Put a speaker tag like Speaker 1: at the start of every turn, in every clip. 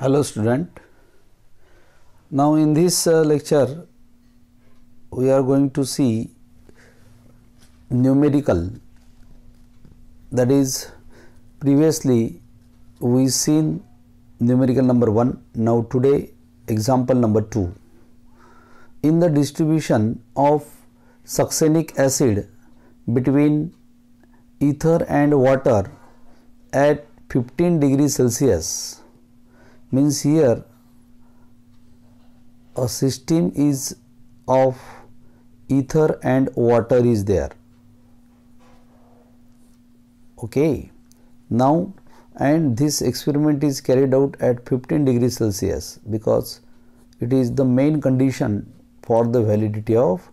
Speaker 1: Hello student. Now in this uh, lecture we are going to see numerical that is previously we seen numerical number 1 now today example number 2 in the distribution of succinic acid between ether and water at 15 degree celsius means here a system is of ether and water is there okay now and this experiment is carried out at 15 degrees celsius because it is the main condition for the validity of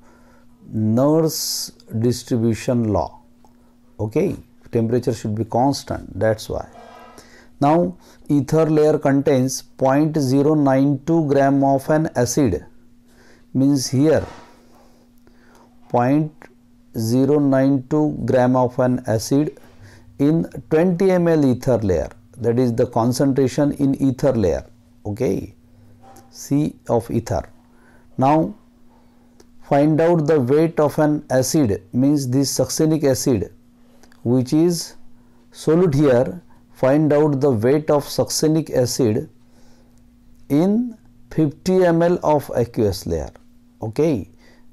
Speaker 1: Nernst distribution law okay temperature should be constant that's why now ether layer contains 0.092 gram of an acid means here 0.092 gram of an acid in 20 ml ether layer that is the concentration in ether layer okay C of ether. Now find out the weight of an acid means this succinic acid which is solute here find out the weight of succinic acid in 50 ml of aqueous layer okay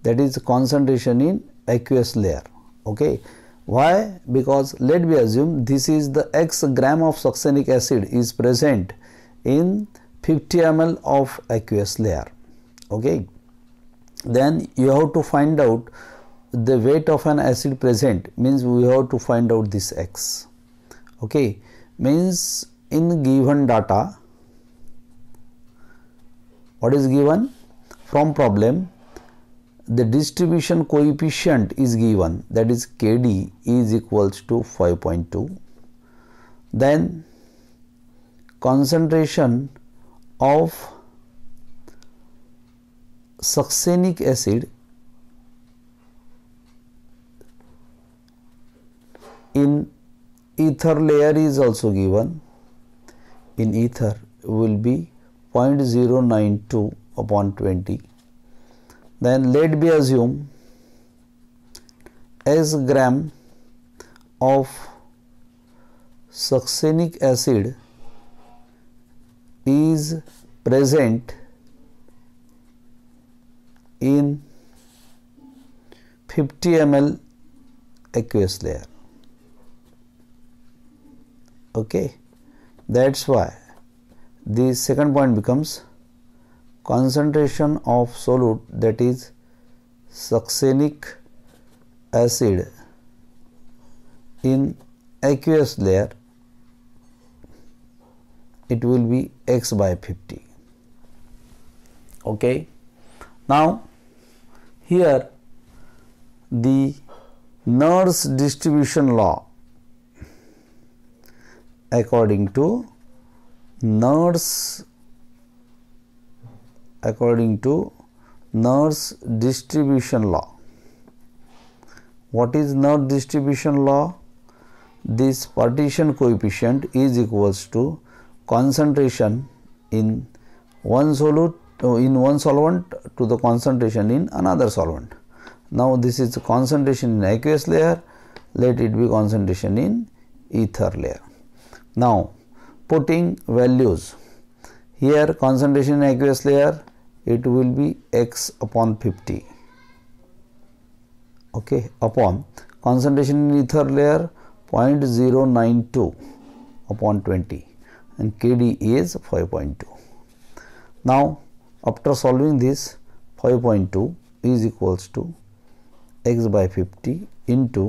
Speaker 1: that is concentration in aqueous layer okay why because let me assume this is the x gram of succinic acid is present in 50 ml of aqueous layer okay then you have to find out the weight of an acid present means we have to find out this x okay means in given data what is given from problem the distribution coefficient is given that is KD is equals to 5.2 then concentration of succinic acid in ether layer is also given in ether will be 0.092 upon 20 then let me assume s gram of succinic acid is present in 50 ml aqueous layer okay that's why the second point becomes concentration of solute that is succinic acid in aqueous layer it will be x by 50 okay now here the Nernst distribution law according to nurse according to nurse distribution law what is nurse distribution law this partition coefficient is equals to concentration in one solute uh, in one solvent to the concentration in another solvent now this is concentration in aqueous layer let it be concentration in ether layer now, putting values here concentration in aqueous layer it will be x upon 50 okay upon concentration in ether layer 0.092 upon 20 and KD is 5.2. Now, after solving this 5.2 is equals to x by 50 into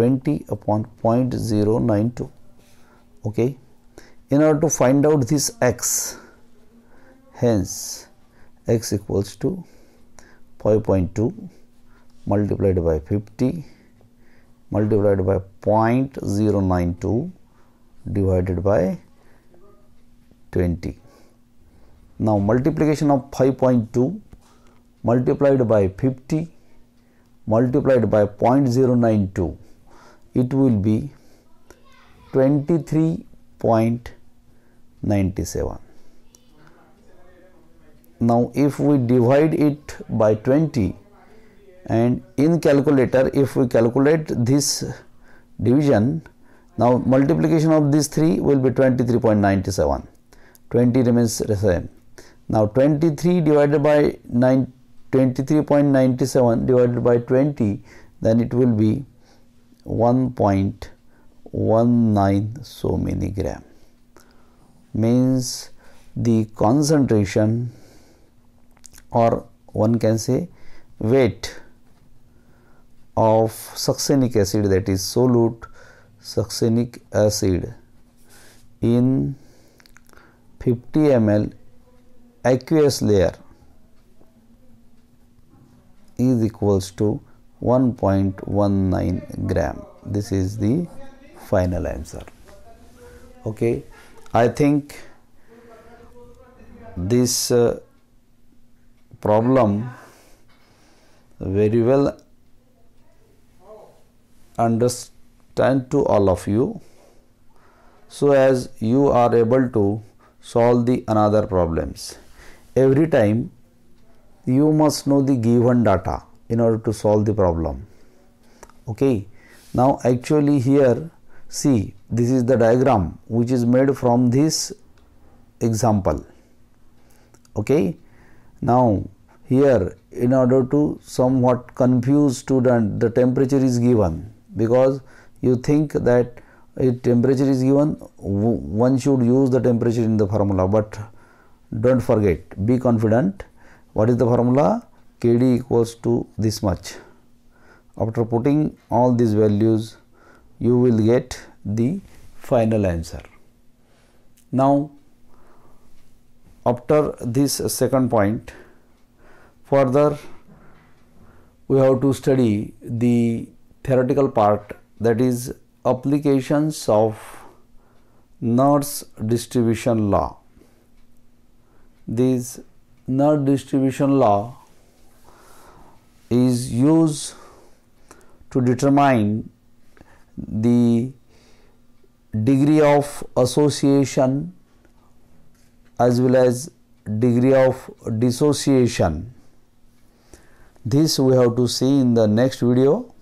Speaker 1: 20 upon 0.092 okay in order to find out this x hence x equals to 5.2 multiplied by 50 multiplied by 0.092 divided by 20 now multiplication of 5.2 multiplied by 50 multiplied by 0.092 it will be 23.97 now if we divide it by 20 and in calculator if we calculate this division now multiplication of these three will be 23.97 20 remains the same now 23 divided by 9 23.97 divided by 20 then it will be 1 nine so many gram means the concentration or one can say weight of succinic acid that is solute succinic acid in 50 ml aqueous layer is equals to 1.19 gram this is the final answer okay i think this uh, problem very well understand to all of you so as you are able to solve the another problems every time you must know the given data in order to solve the problem okay now actually here See, this is the diagram which is made from this example. Okay. Now, here in order to somewhat confuse student the temperature is given because you think that if temperature is given one should use the temperature in the formula but don't forget be confident what is the formula kd equals to this much after putting all these values you will get the final answer. Now, after this second point, further we have to study the theoretical part that is applications of Nernst distribution law. This Nernst distribution law is used to determine the degree of association as well as degree of dissociation. This we have to see in the next video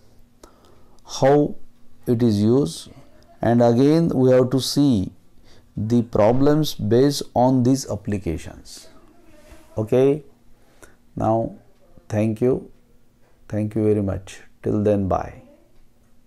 Speaker 1: how it is used and again we have to see the problems based on these applications. Okay. Now thank you. Thank you very much. Till then bye.